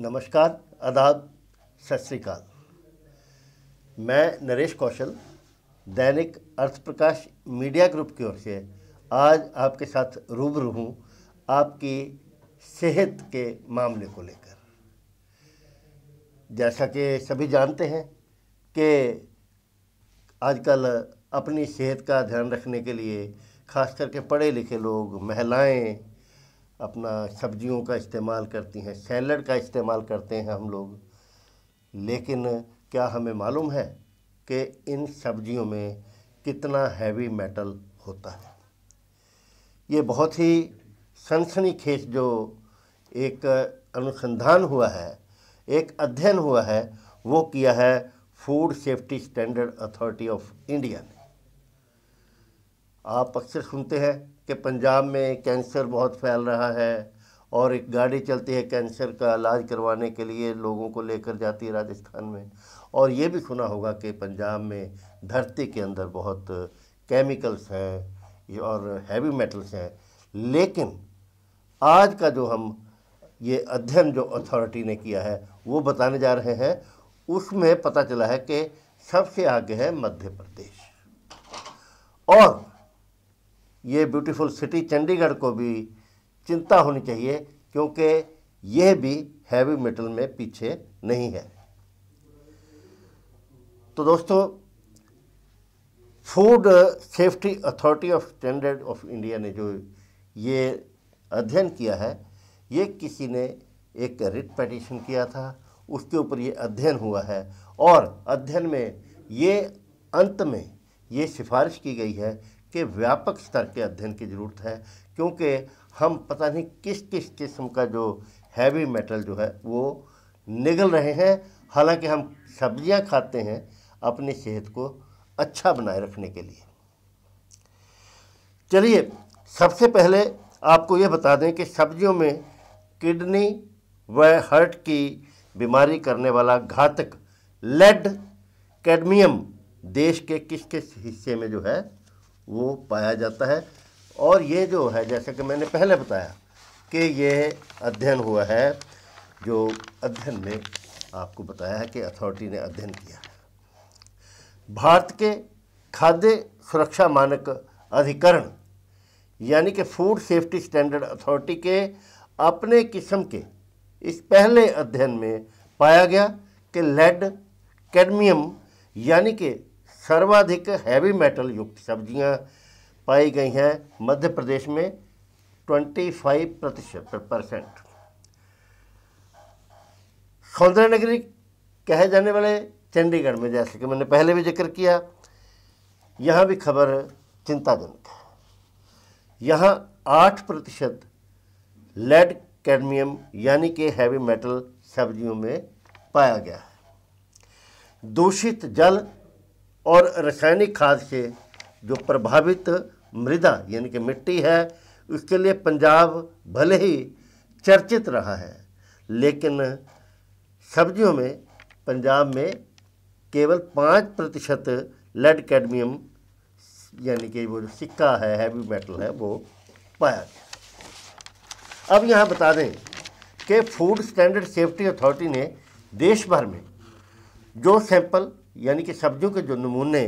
नमस्कार आदाब सत श्रीकाल मैं नरेश कौशल दैनिक अर्थप्रकाश मीडिया ग्रुप की ओर से आज आपके साथ रूबरू हूँ आपकी सेहत के मामले को लेकर जैसा कि सभी जानते हैं कि आजकल अपनी सेहत का ध्यान रखने के लिए खास करके पढ़े लिखे लोग महिलाएं अपना सब्जियों का इस्तेमाल करती हैं सैलड का इस्तेमाल करते हैं हम लोग लेकिन क्या हमें मालूम है कि इन सब्जियों में कितना हैवी मेटल होता है ये बहुत ही सनसनीखेज जो एक अनुसंधान हुआ है एक अध्ययन हुआ है वो किया है food safety standard authority of India ने आप अक्सर सुनते हैं कि पंजाब में कैंसर बहुत फैल रहा है और एक गाड़ी चलती है कैंसर का इलाज करवाने के लिए लोगों को लेकर जाती है राजस्थान में और ये भी सुना होगा कि पंजाब में धरती के अंदर बहुत केमिकल्स हैं और हैवी मेटल्स हैं लेकिन आज का जो हम ये अध्ययन जो अथॉरिटी ने किया है वो बताने जा रहे हैं उसमें पता चला है कि सबसे आगे है मध्य प्रदेश और ये ब्यूटीफुल सिटी चंडीगढ़ को भी चिंता होनी चाहिए क्योंकि यह भी हैवी मेटल में पीछे नहीं है तो दोस्तों food safety authority of standard of India ने जो ये अध्ययन किया है ये किसी ने एक रिट पटिशन किया था उसके ऊपर ये अध्ययन हुआ है और अध्ययन में ये अंत में ये सिफारिश की गई है के व्यापक स्तर के अध्ययन की ज़रूरत है क्योंकि हम पता नहीं किस किस किस्म का जो हैवी मेटल जो है वो निगल रहे हैं हालांकि हम सब्जियां खाते हैं अपनी सेहत को अच्छा बनाए रखने के लिए चलिए सबसे पहले आपको ये बता दें कि सब्जियों में किडनी व हर्ट की बीमारी करने वाला घातक लेड कैडमियम देश के किस किस हिस्से में जो है वो पाया जाता है और ये जो है जैसे कि मैंने पहले बताया कि ये अध्ययन हुआ है जो अध्ययन में आपको बताया है कि अथॉरिटी ने अध्ययन किया है भारत के खाद्य सुरक्षा मानक अधिकरण यानी कि फूड सेफ्टी स्टैंडर्ड अथॉरिटी के अपने किस्म के इस पहले अध्ययन में पाया गया कि लेड कैडमियम यानी कि सर्वाधिक हैवी मेटल युक्त सब्जियां पाई गई हैं मध्य प्रदेश में 25 प्रतिशत परसेंट सौंदर्य नगरी कहे जाने वाले चंडीगढ़ में जैसे कि मैंने पहले भी जिक्र किया यहाँ भी खबर चिंताजनक है यहाँ आठ प्रतिशत लेड कैडमियम यानी कि हैवी मेटल सब्जियों में पाया गया है दूषित जल और रासायनिक खाद से जो प्रभावित मृदा यानी कि मिट्टी है उसके लिए पंजाब भले ही चर्चित रहा है लेकिन सब्जियों में पंजाब में केवल पाँच प्रतिशत लेड कैडमियम यानी कि वो जो सिक्का है हैवी मेटल है वो पाया गया अब यहाँ बता दें कि फूड स्टैंडर्ड सेफ्टी अथॉरिटी ने देश भर में जो सैंपल यानी कि सब्जियों के जो नमूने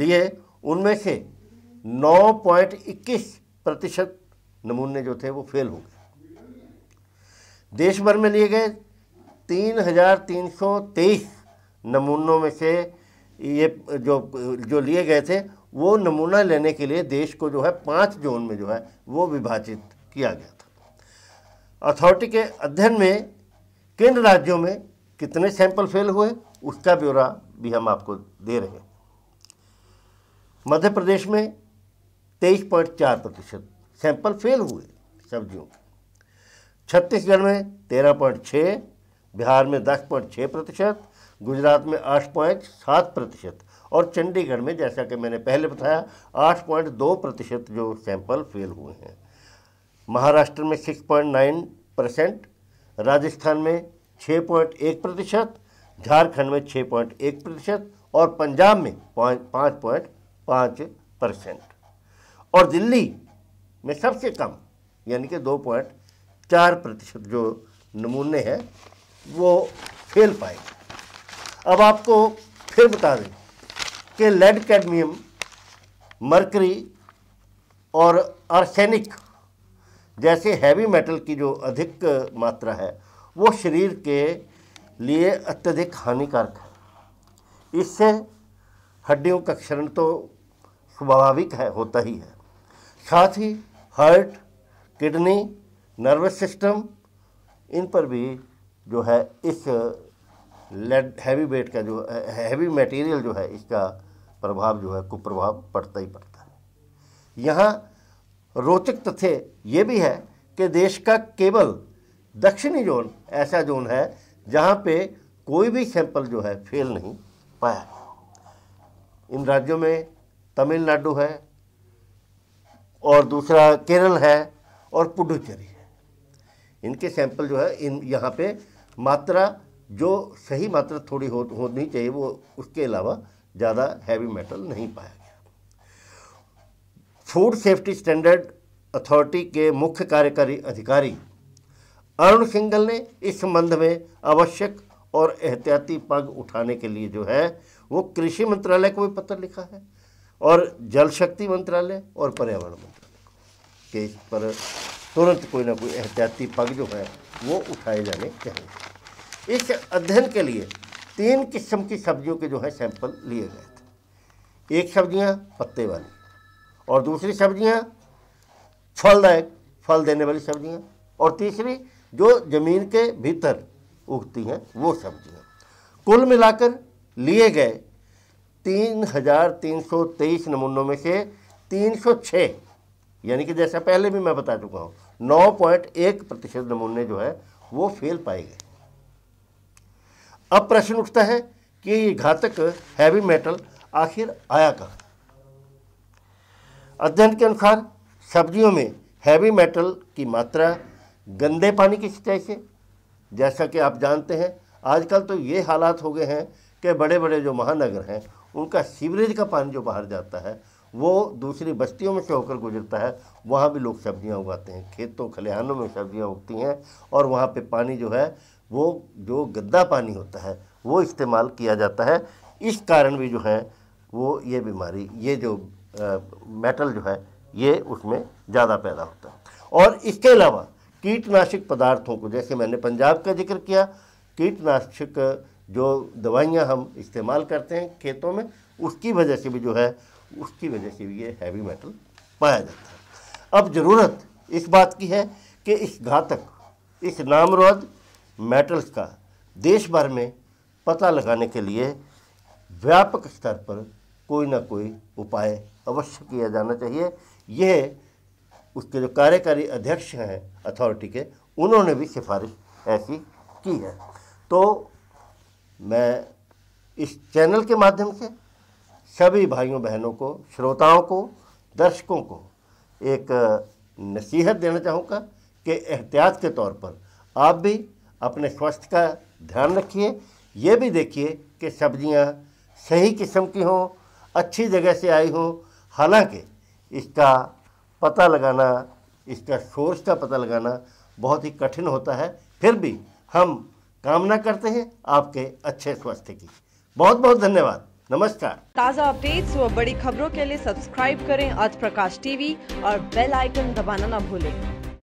लिए उनमें से 9.21 प्रतिशत नमूने जो थे वो फेल हो गए देश भर में लिए गए 3,323 नमूनों में से ये जो जो लिए गए थे वो नमूना लेने के लिए देश को जो है पाँच जोन में जो है वो विभाजित किया गया था अथॉरिटी के अध्ययन में किन राज्यों में कितने सैंपल फेल हुए उसका ब्यौरा भी हम आपको दे रहे हैं मध्य प्रदेश में तेईस पॉइंट चार प्रतिशत सैंपल फेल हुए सब्जियों के छत्तीसगढ़ में तेरह पॉइंट छः बिहार में दस पॉइंट छः प्रतिशत गुजरात में आठ पॉइंट सात प्रतिशत और चंडीगढ़ में जैसा कि मैंने पहले बताया आठ पॉइंट दो प्रतिशत जो सैंपल फेल हुए हैं महाराष्ट्र में six point nine percent Rajasthan में छः पॉइंट एक प्रतिशत झारखंड में छः पॉइंट एक प्रतिशत और पंजाब में पाँच पॉइंट पाँच परसेंट और दिल्ली में सबसे कम यानी कि दो पॉइंट चार प्रतिशत जो नमूने हैं वो फेल पाए अब आपको फिर बता दें कि लेड कैडमियम मरकरी और आर्सेनिक जैसे हैवी मेटल की जो अधिक मात्रा है वो शरीर के लिए अत्यधिक हानिकारक है इससे हड्डियों का क्षरण तो स्वाभाविक है होता ही है साथ ही हार्ट किडनी नर्वस सिस्टम इन पर भी जो है इस लेड हैवी वेट का जो हैवी मटेरियल जो है इसका प्रभाव जो है कुप्रभाव पड़ता ही पड़ता है यहाँ रोचक तथ्य ये भी है कि देश का केवल दक्षिणी जोन ऐसा जोन है जहाँ पे कोई भी सैंपल जो है फेल नहीं पाया इन राज्यों में तमिलनाडु है और दूसरा केरल है और पुडुचेरी है इनके सैंपल जो है इन यहाँ पे मात्रा जो सही मात्रा थोड़ी हो होनी चाहिए वो उसके अलावा ज़्यादा हैवी मेटल नहीं पाया गया फूड सेफ्टी स्टैंडर्ड अथॉरिटी के मुख्य कार्यकारी अधिकारी अरुण सिंघल ने इस संबंध में आवश्यक और एहतियाती पग उठाने के लिए जो है वो कृषि मंत्रालय को भी पत्र लिखा है और जल शक्ति मंत्रालय और पर्यावरण मंत्रालय के इस पर तुरंत कोई ना कोई एहतियाती पग जो है वो उठाए जाने चाहिए इस अध्ययन के लिए तीन किस्म की सब्जियों के जो है सैंपल लिए गए थे एक सब्जियां पत्ते वाली और दूसरी सब्जियां फलदायक फल देने वाली सब्जियां और तीसरी जो जमीन के भीतर उगती हैं वो सब्जियां कुल मिलाकर लिए गए तीन हजार तीन सौ तेईस नमूनों में से तीन सौ छः यानी कि जैसा पहले भी मैं बता चुका हूँ नौ पॉइंट एक प्रतिशत नमूने जो है वो फेल पाए गए अब प्रश्न उठता है कि ये घातक हैवी मेटल आखिर आया कहाँ अध्ययन के अनुसार सब्जियों में हैवी मेटल की मात्रा गंदे पानी की सिंचाई से जैसा कि आप जानते हैं आजकल तो ये हालात हो गए हैं कि बड़े बड़े जो महानगर हैं उनका सीवरेज का पानी जो बाहर जाता है वो दूसरी बस्तियों में से होकर गुजरता है वहाँ भी लोग सब्जियाँ उगाते हैं खेतों खलिहानों में सब्जियाँ उगती हैं और वहाँ पे पानी जो है वो जो गद्दा पानी होता है वो इस्तेमाल किया जाता है इस कारण भी जो है वो ये बीमारी ये जो आ, मेटल जो है ये उसमें ज़्यादा पैदा होता है और इसके अलावा कीटनाशक पदार्थों को जैसे मैंने पंजाब का जिक्र किया कीटनाशक जो दवाइयाँ हम इस्तेमाल करते हैं खेतों में उसकी वजह से भी जो है उसकी वजह से भी ये हैवी मेटल पाया जाता है अब ज़रूरत इस बात की है कि इस घातक इस नामरद मेटल्स का देश भर में पता लगाने के लिए व्यापक स्तर पर कोई ना कोई उपाय अवश्य किया जाना चाहिए यह उसके जो कार्यकारी अध्यक्ष हैं अथॉरिटी के उन्होंने भी सिफारिश ऐसी की है तो मैं इस चैनल के माध्यम से सभी भाइयों बहनों को श्रोताओं को दर्शकों को एक नसीहत देना चाहूँगा कि एहतियात के तौर पर आप भी अपने स्वास्थ्य का ध्यान रखिए ये भी देखिए कि सब्ज़ियाँ सही किस्म की हों अच्छी जगह से आई हों हालांकि इसका पता लगाना इसका सोर्स का पता लगाना बहुत ही कठिन होता है फिर भी हम कामना करते हैं आपके अच्छे स्वास्थ्य की बहुत बहुत धन्यवाद नमस्कार ताज़ा अपडेट्स व बड़ी खबरों के लिए सब्सक्राइब करें आज प्रकाश टीवी और बेल आइकन दबाना ना भूलें